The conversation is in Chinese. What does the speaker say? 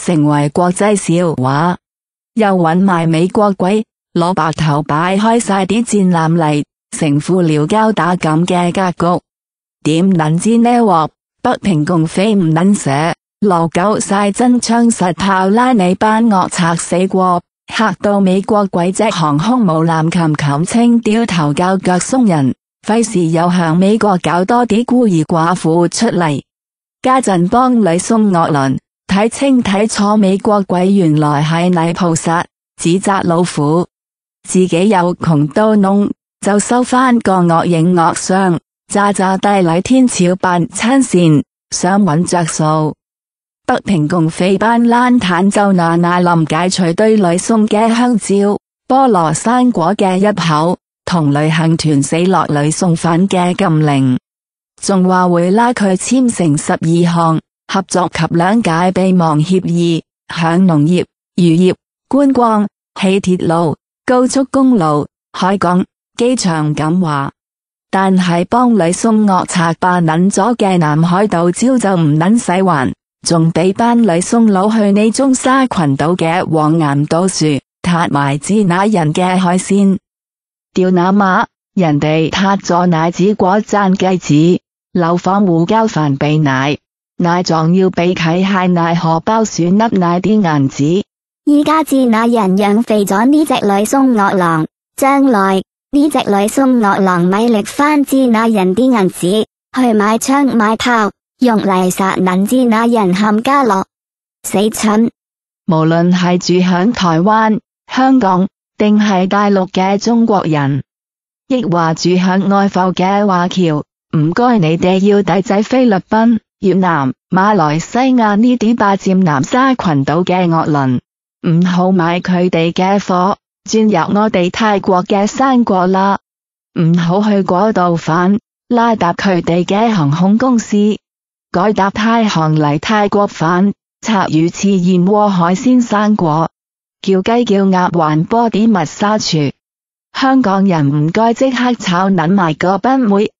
成为国际笑话，又搵埋美国鬼攞白头摆开晒啲战舰嚟，成副撩交打咁嘅格局，点捻知呢？镬不平共匪唔捻写，老狗晒真枪实炮拉你班恶贼死过，吓到美国鬼只航空母舰舰称掉头教脚松人，费事又向美国搞多啲孤儿寡妇出嚟，家阵帮你送恶轮。喺清睇错，美国鬼原来系泥菩萨，指责老虎自己又穷到窿，就收翻个恶影恶相，喳喳大礼天朝扮亲善，想揾着数，北平共匪班烂坦就拿那林解除堆里送嘅香蕉、菠萝、生果嘅一口，同旅行团死落女送粉嘅禁令，仲话会拉佢签成十二项。合作及两届备忘协议，响农业、渔业、观光、起铁路、高速公路、海港、机场咁话，但系帮里松岳拆扮捻咗嘅南海道蕉就唔捻使还，仲俾班里松佬去你中沙群岛嘅黄岩岛树挞埋支那人嘅海鲜，钓那马，人哋挞咗奶子果赞鸡子，流放胡椒饭俾奶。奶状要俾佢系奶荷包选粒奶啲银子，依家至那人养肥咗呢只女松恶狼，将来呢只女松恶狼米力翻至那人啲银子去买枪买炮，用嚟杀能至那人喊家乐死蠢。无论系住响台湾、香港定系大陆嘅中国人，亦话住响外埠嘅华侨，唔该你哋要抵制菲律宾。越南、馬來西亞呢啲霸佔南沙群島嘅惡鄰，唔好買佢哋嘅貨，轉入我哋泰國嘅山果啦，唔好去嗰度反拉搭佢哋嘅航空公司，改搭泰航嚟泰國反拆魚翅、燕窝海鮮、生果，叫雞叫鴨還波啲密沙廚，香港人唔該即刻炒撚埋個宾妹。